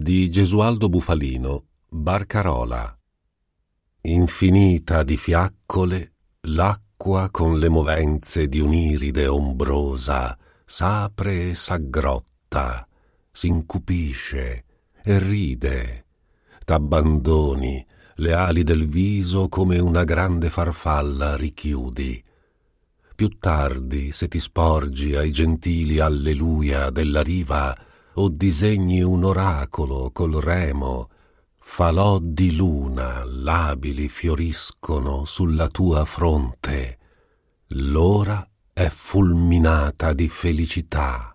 di Gesualdo Bufalino, Barcarola. Infinita di fiaccole, l'acqua con le movenze di un'iride ombrosa s'apre e s'aggrotta, s'incupisce e ride. T'abbandoni, le ali del viso come una grande farfalla richiudi. Più tardi, se ti sporgi ai gentili alleluia della riva, o disegni un oracolo col remo, falò di luna labili fioriscono sulla tua fronte. L'ora è fulminata di felicità